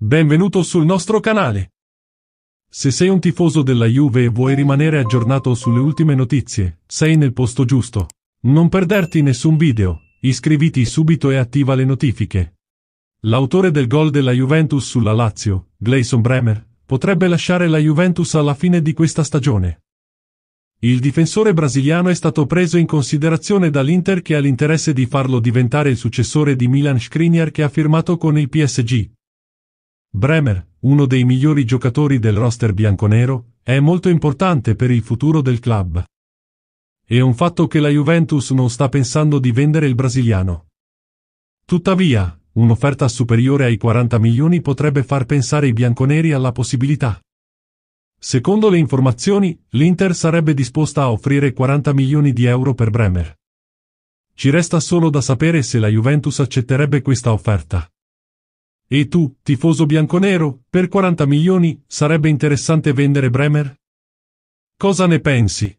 Benvenuto sul nostro canale! Se sei un tifoso della Juve e vuoi rimanere aggiornato sulle ultime notizie, sei nel posto giusto. Non perderti nessun video, iscriviti subito e attiva le notifiche. L'autore del gol della Juventus sulla Lazio, Gleison Bremer, potrebbe lasciare la Juventus alla fine di questa stagione. Il difensore brasiliano è stato preso in considerazione dall'Inter che ha l'interesse di farlo diventare il successore di Milan Skriniar che ha firmato con il PSG, Bremer, uno dei migliori giocatori del roster bianconero, è molto importante per il futuro del club. È un fatto che la Juventus non sta pensando di vendere il brasiliano. Tuttavia, un'offerta superiore ai 40 milioni potrebbe far pensare i bianconeri alla possibilità. Secondo le informazioni, l'Inter sarebbe disposta a offrire 40 milioni di euro per Bremer. Ci resta solo da sapere se la Juventus accetterebbe questa offerta. E tu, tifoso bianconero, per 40 milioni, sarebbe interessante vendere Bremer? Cosa ne pensi?